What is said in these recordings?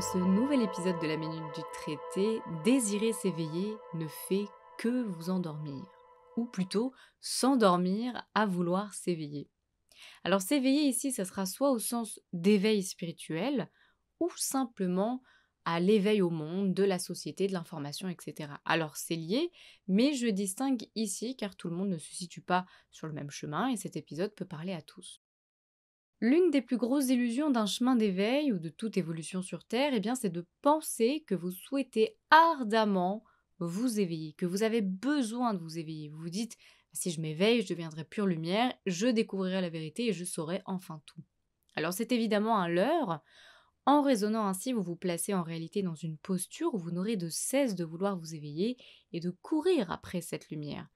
dans ce nouvel épisode de la Minute du Traité, désirer s'éveiller ne fait que vous endormir, ou plutôt s'endormir à vouloir s'éveiller. Alors s'éveiller ici, ça sera soit au sens d'éveil spirituel, ou simplement à l'éveil au monde, de la société, de l'information, etc. Alors c'est lié, mais je distingue ici car tout le monde ne se situe pas sur le même chemin et cet épisode peut parler à tous. L'une des plus grosses illusions d'un chemin d'éveil ou de toute évolution sur Terre, eh bien, c'est de penser que vous souhaitez ardemment vous éveiller, que vous avez besoin de vous éveiller. Vous vous dites, si je m'éveille, je deviendrai pure lumière, je découvrirai la vérité et je saurai enfin tout. Alors c'est évidemment un leurre. En raisonnant ainsi, vous vous placez en réalité dans une posture où vous n'aurez de cesse de vouloir vous éveiller et de courir après cette lumière.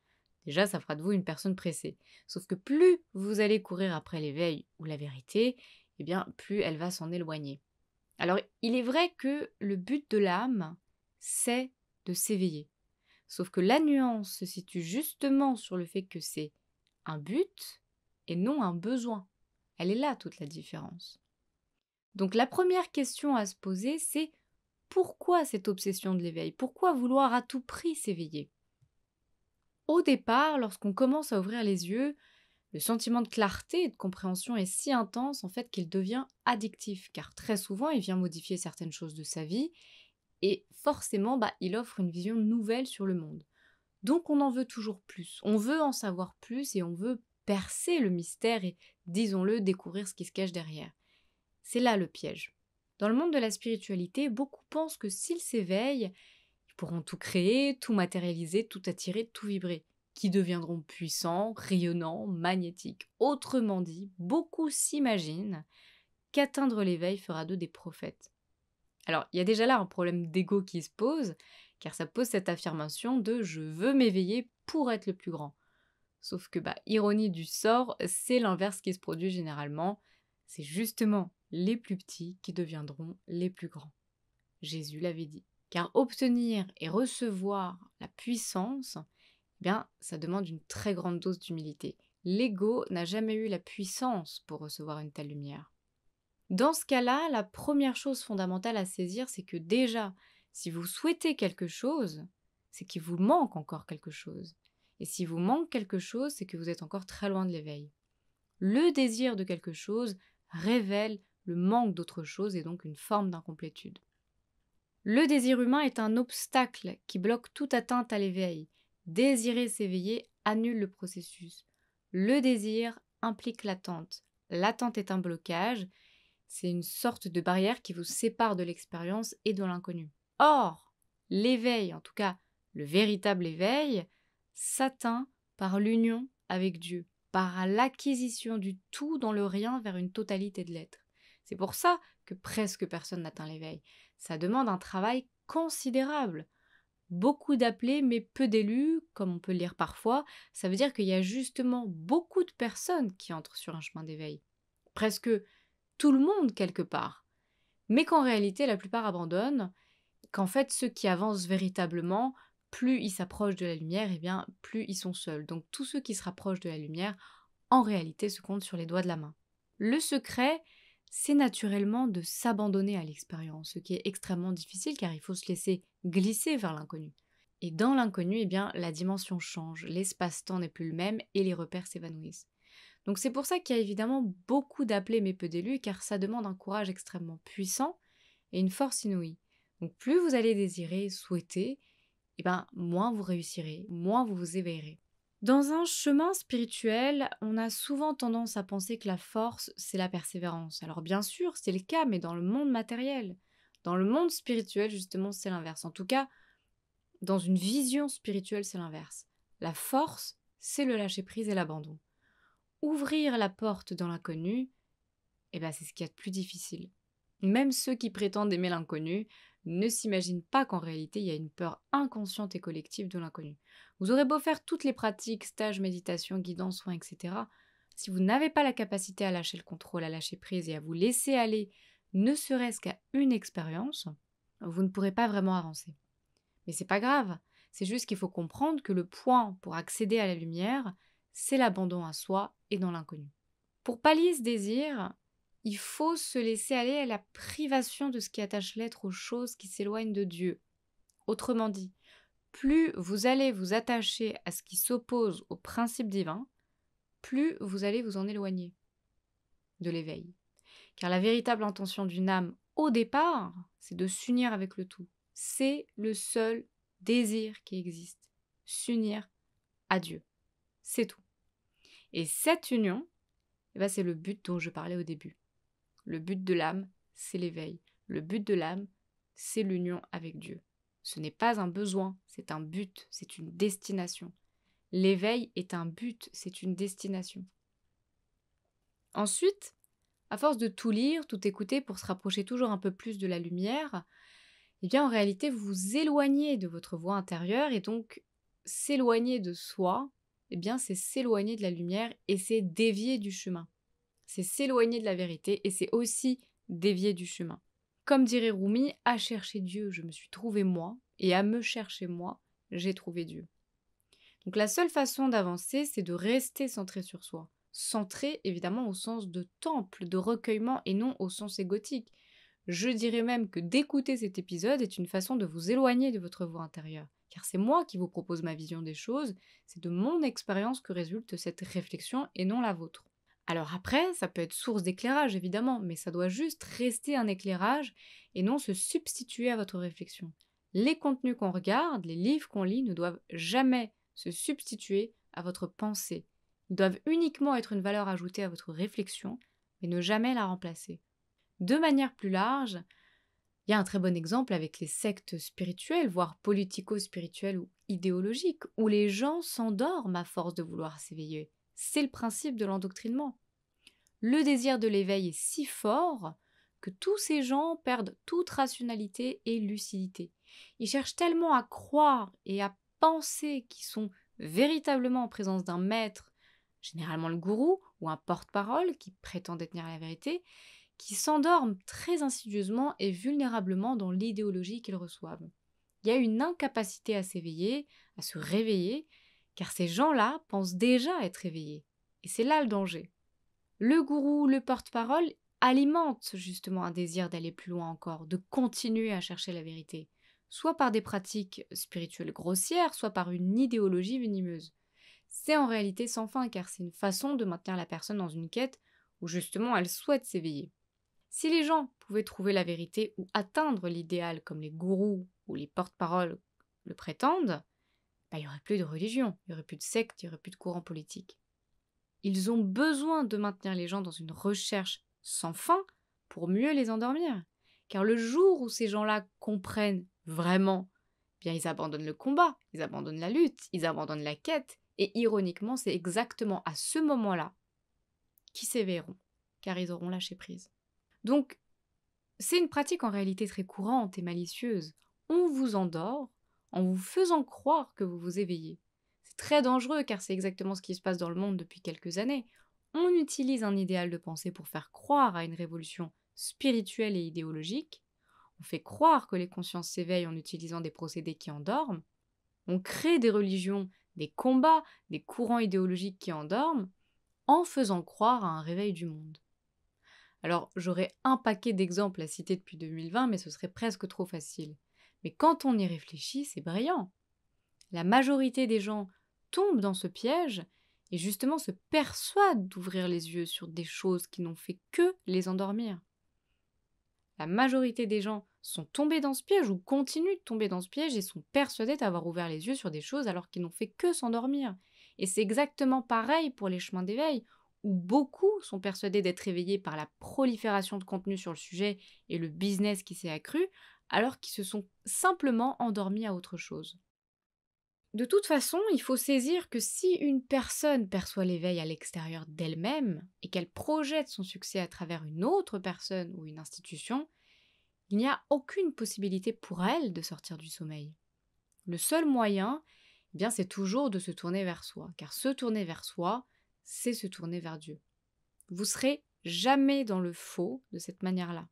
Déjà, ça fera de vous une personne pressée. Sauf que plus vous allez courir après l'éveil ou la vérité, eh bien, plus elle va s'en éloigner. Alors, il est vrai que le but de l'âme, c'est de s'éveiller. Sauf que la nuance se situe justement sur le fait que c'est un but et non un besoin. Elle est là toute la différence. Donc la première question à se poser, c'est pourquoi cette obsession de l'éveil Pourquoi vouloir à tout prix s'éveiller au départ, lorsqu'on commence à ouvrir les yeux, le sentiment de clarté et de compréhension est si intense en fait qu'il devient addictif, car très souvent il vient modifier certaines choses de sa vie, et forcément bah, il offre une vision nouvelle sur le monde. Donc on en veut toujours plus, on veut en savoir plus et on veut percer le mystère et, disons-le, découvrir ce qui se cache derrière. C'est là le piège. Dans le monde de la spiritualité, beaucoup pensent que s'ils s'éveillent, pourront tout créer, tout matérialiser, tout attirer, tout vibrer, qui deviendront puissants, rayonnants, magnétiques. Autrement dit, beaucoup s'imaginent qu'atteindre l'éveil fera d'eux des prophètes. Alors, il y a déjà là un problème d'ego qui se pose, car ça pose cette affirmation de je veux m'éveiller pour être le plus grand. Sauf que, bah, ironie du sort, c'est l'inverse qui se produit généralement. C'est justement les plus petits qui deviendront les plus grands. Jésus l'avait dit. Car obtenir et recevoir la puissance, eh bien, ça demande une très grande dose d'humilité. L'ego n'a jamais eu la puissance pour recevoir une telle lumière. Dans ce cas-là, la première chose fondamentale à saisir, c'est que déjà, si vous souhaitez quelque chose, c'est qu'il vous manque encore quelque chose. Et si vous manque quelque chose, c'est que vous êtes encore très loin de l'éveil. Le désir de quelque chose révèle le manque d'autre chose et donc une forme d'incomplétude. Le désir humain est un obstacle qui bloque toute atteinte à l'éveil. Désirer s'éveiller annule le processus. Le désir implique l'attente. L'attente est un blocage, c'est une sorte de barrière qui vous sépare de l'expérience et de l'inconnu. Or, l'éveil, en tout cas le véritable éveil, s'atteint par l'union avec Dieu, par l'acquisition du tout dans le rien vers une totalité de l'être. C'est pour ça que presque personne n'atteint l'éveil ça demande un travail considérable. Beaucoup d'appelés mais peu d'élus, comme on peut le lire parfois, ça veut dire qu'il y a justement beaucoup de personnes qui entrent sur un chemin d'éveil. Presque tout le monde quelque part. Mais qu'en réalité la plupart abandonnent, qu'en fait ceux qui avancent véritablement, plus ils s'approchent de la lumière, et eh bien plus ils sont seuls. Donc tous ceux qui se rapprochent de la lumière, en réalité, se comptent sur les doigts de la main. Le secret, c'est naturellement de s'abandonner à l'expérience, ce qui est extrêmement difficile car il faut se laisser glisser vers l'inconnu. Et dans l'inconnu, eh bien, la dimension change, l'espace-temps n'est plus le même et les repères s'évanouissent. Donc c'est pour ça qu'il y a évidemment beaucoup d'appelés mais peu d'élus car ça demande un courage extrêmement puissant et une force inouïe. Donc plus vous allez désirer, souhaiter, eh ben, moins vous réussirez, moins vous vous éveillerez. Dans un chemin spirituel, on a souvent tendance à penser que la force, c'est la persévérance. Alors bien sûr, c'est le cas, mais dans le monde matériel. Dans le monde spirituel, justement, c'est l'inverse. En tout cas, dans une vision spirituelle, c'est l'inverse. La force, c'est le lâcher-prise et l'abandon. Ouvrir la porte dans l'inconnu, eh ben, c'est ce qu'il y a de plus difficile. Même ceux qui prétendent aimer l'inconnu ne s'imagine pas qu'en réalité il y a une peur inconsciente et collective de l'inconnu. Vous aurez beau faire toutes les pratiques, stages, méditations, guidances, soins, etc. Si vous n'avez pas la capacité à lâcher le contrôle, à lâcher prise et à vous laisser aller, ne serait-ce qu'à une expérience, vous ne pourrez pas vraiment avancer. Mais c'est pas grave, c'est juste qu'il faut comprendre que le point pour accéder à la lumière, c'est l'abandon à soi et dans l'inconnu. Pour pallier ce désir, il faut se laisser aller à la privation de ce qui attache l'être aux choses qui s'éloignent de Dieu. Autrement dit, plus vous allez vous attacher à ce qui s'oppose au principe divin, plus vous allez vous en éloigner de l'éveil. Car la véritable intention d'une âme au départ, c'est de s'unir avec le tout. C'est le seul désir qui existe, s'unir à Dieu. C'est tout. Et cette union, eh ben, c'est le but dont je parlais au début. Le but de l'âme, c'est l'éveil. Le but de l'âme, c'est l'union avec Dieu. Ce n'est pas un besoin, c'est un but, c'est une destination. L'éveil est un but, c'est une destination. Ensuite, à force de tout lire, tout écouter pour se rapprocher toujours un peu plus de la lumière, eh bien en réalité vous vous éloignez de votre voix intérieure et donc s'éloigner de soi, eh bien c'est s'éloigner de la lumière et c'est dévier du chemin c'est s'éloigner de la vérité et c'est aussi dévier du chemin. Comme dirait Rumi, à chercher Dieu, je me suis trouvé moi, et à me chercher moi, j'ai trouvé Dieu. Donc la seule façon d'avancer, c'est de rester centré sur soi. Centré évidemment au sens de temple, de recueillement et non au sens égotique. Je dirais même que d'écouter cet épisode est une façon de vous éloigner de votre voix intérieure, car c'est moi qui vous propose ma vision des choses, c'est de mon expérience que résulte cette réflexion et non la vôtre. Alors après, ça peut être source d'éclairage évidemment, mais ça doit juste rester un éclairage et non se substituer à votre réflexion. Les contenus qu'on regarde, les livres qu'on lit ne doivent jamais se substituer à votre pensée. Ils doivent uniquement être une valeur ajoutée à votre réflexion, et ne jamais la remplacer. De manière plus large, il y a un très bon exemple avec les sectes spirituelles, voire politico-spirituelles ou idéologiques, où les gens s'endorment à force de vouloir s'éveiller. C'est le principe de l'endoctrinement. Le désir de l'éveil est si fort que tous ces gens perdent toute rationalité et lucidité. Ils cherchent tellement à croire et à penser qu'ils sont véritablement en présence d'un maître, généralement le gourou ou un porte-parole qui prétend détenir la vérité, qu'ils s'endorment très insidieusement et vulnérablement dans l'idéologie qu'ils reçoivent. Il y a une incapacité à s'éveiller, à se réveiller, car ces gens-là pensent déjà être éveillés. Et c'est là le danger. Le gourou, le porte-parole, alimente justement un désir d'aller plus loin encore, de continuer à chercher la vérité, soit par des pratiques spirituelles grossières, soit par une idéologie venimeuse. C'est en réalité sans fin, car c'est une façon de maintenir la personne dans une quête où justement elle souhaite s'éveiller. Si les gens pouvaient trouver la vérité ou atteindre l'idéal comme les gourous ou les porte-paroles le prétendent, bah, il n'y aurait plus de religion, il n'y aurait plus de secte, il n'y aurait plus de courant politique. Ils ont besoin de maintenir les gens dans une recherche sans fin pour mieux les endormir. Car le jour où ces gens-là comprennent vraiment, eh bien ils abandonnent le combat, ils abandonnent la lutte, ils abandonnent la quête, et ironiquement, c'est exactement à ce moment-là qu'ils s'éveilleront, car ils auront lâché prise. Donc, c'est une pratique en réalité très courante et malicieuse. On vous endort en vous faisant croire que vous vous éveillez. C'est très dangereux car c'est exactement ce qui se passe dans le monde depuis quelques années. On utilise un idéal de pensée pour faire croire à une révolution spirituelle et idéologique. On fait croire que les consciences s'éveillent en utilisant des procédés qui endorment. On crée des religions, des combats, des courants idéologiques qui endorment, en faisant croire à un réveil du monde. Alors j'aurais un paquet d'exemples à citer depuis 2020, mais ce serait presque trop facile. Mais quand on y réfléchit, c'est brillant. La majorité des gens tombent dans ce piège et justement se persuadent d'ouvrir les yeux sur des choses qui n'ont fait que les endormir. La majorité des gens sont tombés dans ce piège ou continuent de tomber dans ce piège et sont persuadés d'avoir ouvert les yeux sur des choses alors qu'ils n'ont fait que s'endormir. Et c'est exactement pareil pour les chemins d'éveil, où beaucoup sont persuadés d'être éveillés par la prolifération de contenu sur le sujet et le business qui s'est accru, alors qu'ils se sont simplement endormis à autre chose. De toute façon, il faut saisir que si une personne perçoit l'éveil à l'extérieur d'elle-même et qu'elle projette son succès à travers une autre personne ou une institution, il n'y a aucune possibilité pour elle de sortir du sommeil. Le seul moyen, eh bien, c'est toujours de se tourner vers soi, car se tourner vers soi, c'est se tourner vers Dieu. Vous serez jamais dans le faux de cette manière-là.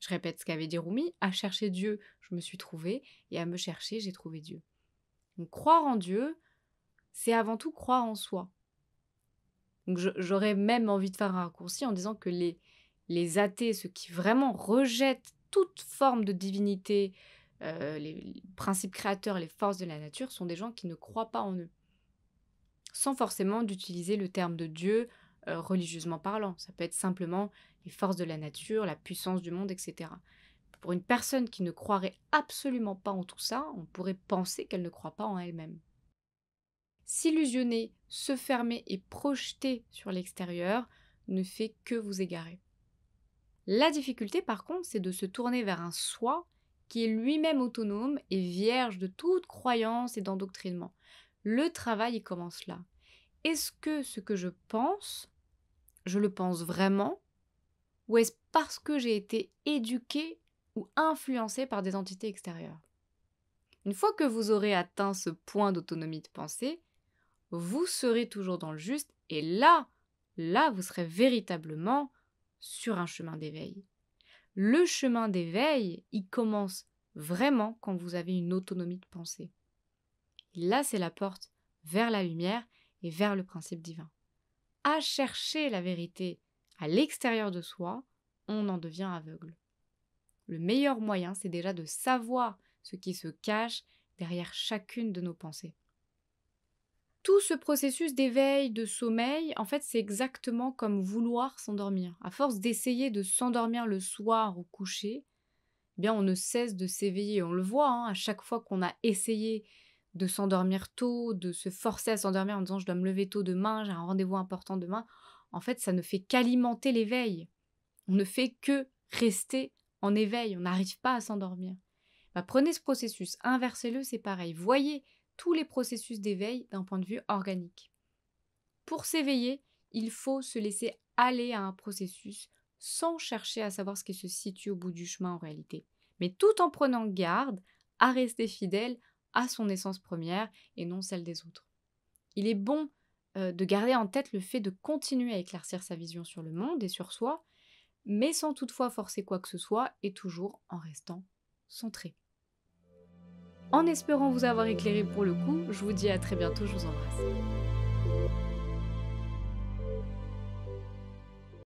Je répète ce qu'avait dit Rumi, à chercher Dieu, je me suis trouvé et à me chercher, j'ai trouvé Dieu. Donc croire en Dieu, c'est avant tout croire en soi. Donc j'aurais même envie de faire un raccourci en disant que les, athées, ceux qui vraiment rejettent toute forme de divinité, euh, les principes créateurs, les forces de la nature, sont des gens qui ne croient pas en eux. Sans forcément d'utiliser le terme de Dieu euh, religieusement parlant. Ça peut être simplement les forces de la nature, la puissance du monde, etc. Pour une personne qui ne croirait absolument pas en tout ça, on pourrait penser qu'elle ne croit pas en elle-même. S'illusionner, se fermer et projeter sur l'extérieur ne fait que vous égarer. La difficulté, par contre, c'est de se tourner vers un soi qui est lui-même autonome et vierge de toute croyance et d'endoctrinement. Le travail commence là. Est-ce que ce que je pense je le pense vraiment Ou est-ce parce que j'ai été éduqué ou influencé par des entités extérieures Une fois que vous aurez atteint ce point d'autonomie de pensée, vous serez toujours dans le juste et là, là, vous serez véritablement sur un chemin d'éveil. Le chemin d'éveil, il commence vraiment quand vous avez une autonomie de pensée. Là, c'est la porte vers la lumière et vers le principe divin chercher la vérité à l'extérieur de soi, on en devient aveugle. Le meilleur moyen, c'est déjà de savoir ce qui se cache derrière chacune de nos pensées. Tout ce processus d'éveil, de sommeil, en fait, c'est exactement comme vouloir s'endormir. À force d'essayer de s'endormir le soir ou coucher, eh bien, on ne cesse de s'éveiller. On le voit hein, à chaque fois qu'on a essayé de s'endormir tôt, de se forcer à s'endormir en disant je dois me lever tôt demain, j'ai un rendez-vous important demain, en fait, ça ne fait qu'alimenter l'éveil. On ne fait que rester en éveil, on n'arrive pas à s'endormir. Bah, prenez ce processus, inversez-le, c'est pareil. Voyez tous les processus d'éveil d'un point de vue organique. Pour s'éveiller, il faut se laisser aller à un processus sans chercher à savoir ce qui se situe au bout du chemin en réalité, mais tout en prenant garde à rester fidèle à son essence première et non celle des autres. Il est bon euh, de garder en tête le fait de continuer à éclaircir sa vision sur le monde et sur soi, mais sans toutefois forcer quoi que ce soit et toujours en restant centré. En espérant vous avoir éclairé pour le coup, je vous dis à très bientôt, je vous embrasse.